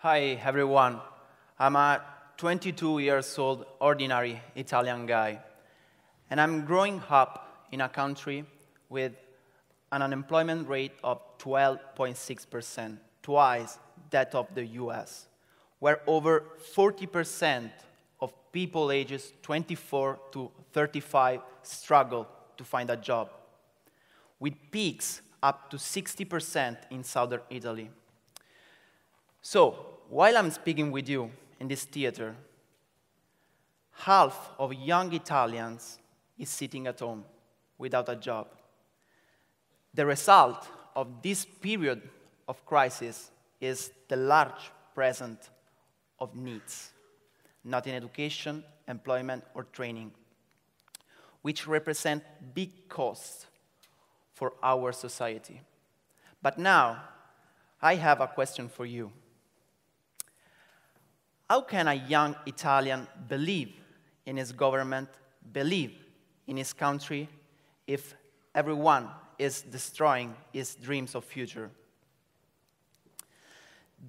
Hi, everyone. I'm a 22 years old, ordinary Italian guy. And I'm growing up in a country with an unemployment rate of 12.6%, twice that of the US, where over 40% of people ages 24 to 35 struggle to find a job, with peaks up to 60% in southern Italy. So, while I'm speaking with you in this theater, half of young Italians is sitting at home without a job. The result of this period of crisis is the large present of needs, not in education, employment, or training, which represent big costs for our society. But now, I have a question for you how can a young Italian believe in his government, believe in his country, if everyone is destroying his dreams of future?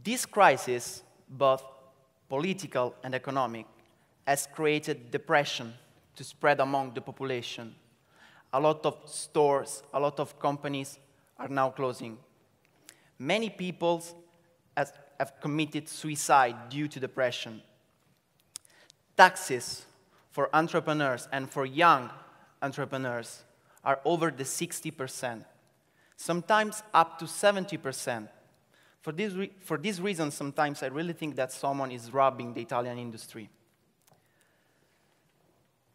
This crisis, both political and economic, has created depression to spread among the population. A lot of stores, a lot of companies are now closing. Many people have committed suicide due to depression. Taxes for entrepreneurs and for young entrepreneurs are over the 60%, sometimes up to 70%. For this, for this reason, sometimes I really think that someone is robbing the Italian industry.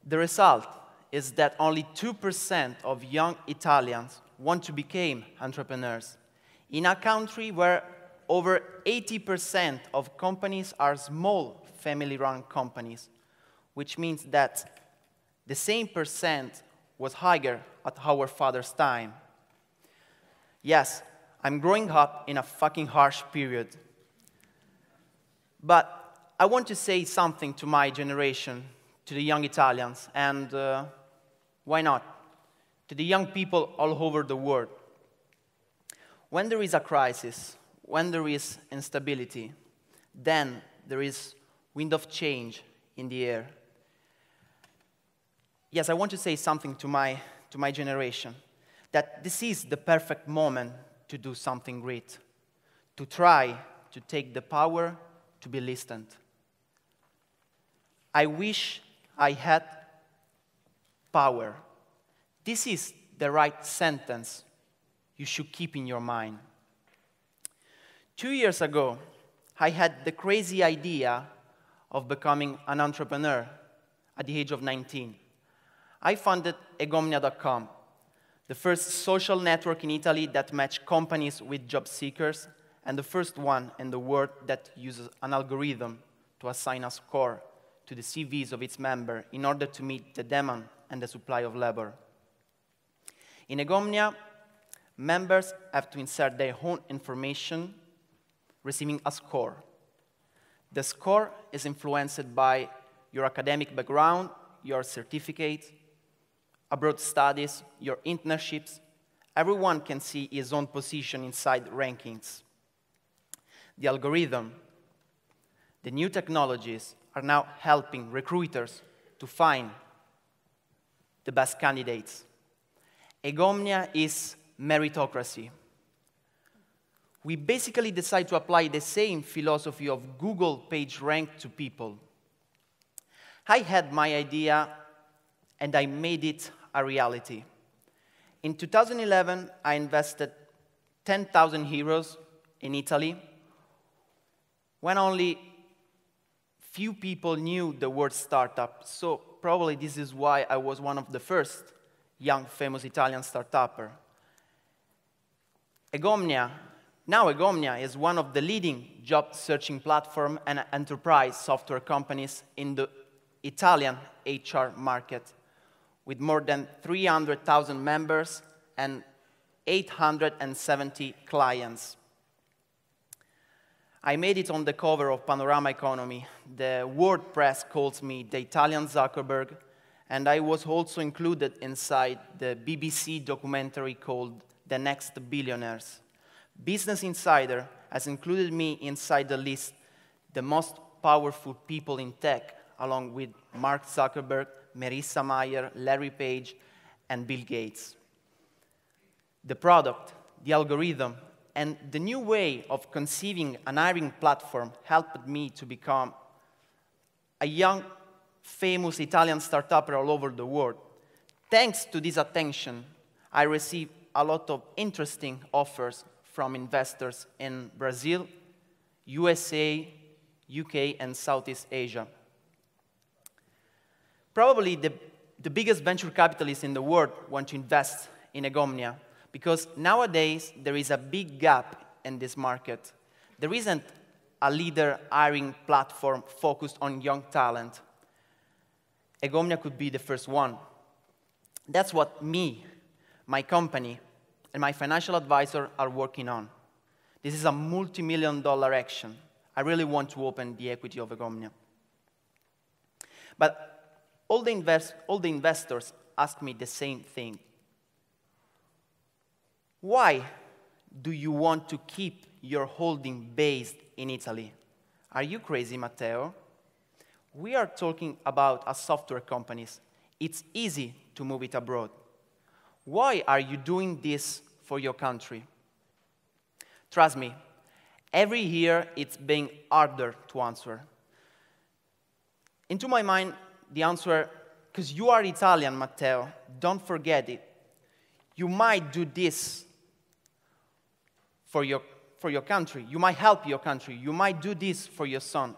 The result is that only 2% of young Italians want to become entrepreneurs in a country where over 80% of companies are small family run companies, which means that the same percent was higher at our father's time. Yes, I'm growing up in a fucking harsh period. But I want to say something to my generation, to the young Italians, and uh, why not? To the young people all over the world. When there is a crisis, when there is instability, then there is wind of change in the air. Yes, I want to say something to my, to my generation, that this is the perfect moment to do something great, to try to take the power to be listened. I wish I had power. This is the right sentence you should keep in your mind. Two years ago, I had the crazy idea of becoming an entrepreneur at the age of 19. I founded egomnia.com, the first social network in Italy that matched companies with job seekers, and the first one in the world that uses an algorithm to assign a score to the CVs of its member in order to meet the demand and the supply of labor. In Egomnia, members have to insert their own information receiving a score. The score is influenced by your academic background, your certificate, abroad studies, your internships. Everyone can see his own position inside rankings. The algorithm, the new technologies are now helping recruiters to find the best candidates. Egomnia is meritocracy we basically decide to apply the same philosophy of Google page rank to people. I had my idea and I made it a reality. In 2011, I invested 10,000 euros in Italy when only few people knew the word startup. So probably this is why I was one of the first young famous Italian startupper. Egomnia now Egomnia is one of the leading job searching platform and enterprise software companies in the Italian HR market, with more than 300,000 members and 870 clients. I made it on the cover of Panorama Economy. The WordPress calls me the Italian Zuckerberg, and I was also included inside the BBC documentary called The Next Billionaires. Business Insider has included me inside the list, the most powerful people in tech, along with Mark Zuckerberg, Marissa Mayer, Larry Page, and Bill Gates. The product, the algorithm, and the new way of conceiving an hiring platform helped me to become a young, famous Italian startup all over the world. Thanks to this attention, I received a lot of interesting offers from investors in Brazil, USA, UK, and Southeast Asia. Probably the, the biggest venture capitalists in the world want to invest in Egomnia because nowadays there is a big gap in this market. There isn't a leader hiring platform focused on young talent. Egomnia could be the first one. That's what me, my company, and my financial advisor are working on. This is a multi million dollar action. I really want to open the equity of Egomnia. But all the, invest, all the investors ask me the same thing Why do you want to keep your holding based in Italy? Are you crazy, Matteo? We are talking about a software companies. It's easy to move it abroad. Why are you doing this for your country? Trust me, every year it's being harder to answer. Into my mind, the answer, because you are Italian, Matteo, don't forget it. You might do this for your, for your country. You might help your country. You might do this for your son.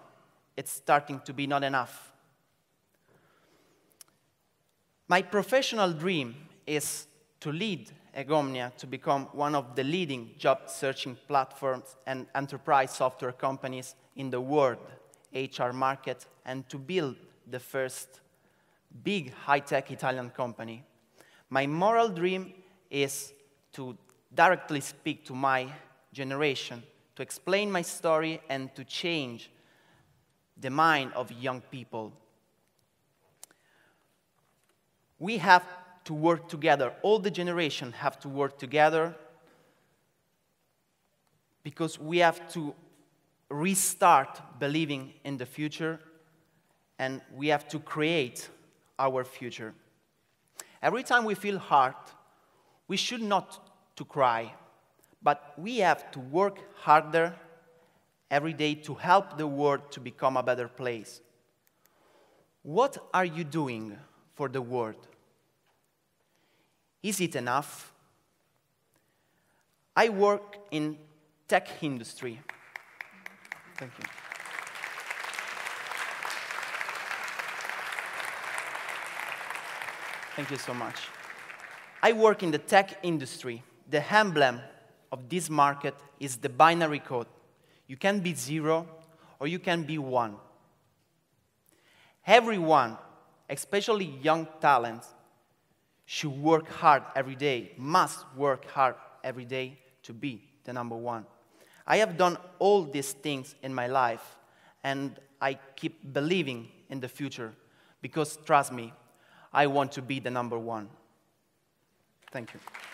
It's starting to be not enough. My professional dream is to lead Egomnia to become one of the leading job searching platforms and enterprise software companies in the world HR market and to build the first big high-tech Italian company. My moral dream is to directly speak to my generation, to explain my story and to change the mind of young people. We have to work together. All the generation have to work together because we have to restart believing in the future and we have to create our future. Every time we feel hard, we should not to cry, but we have to work harder every day to help the world to become a better place. What are you doing for the world? Is it enough? I work in tech industry. Thank you. Thank you so much. I work in the tech industry. The emblem of this market is the binary code. You can be zero or you can be one. Everyone, especially young talents, should work hard every day, must work hard every day to be the number one. I have done all these things in my life, and I keep believing in the future because, trust me, I want to be the number one. Thank you.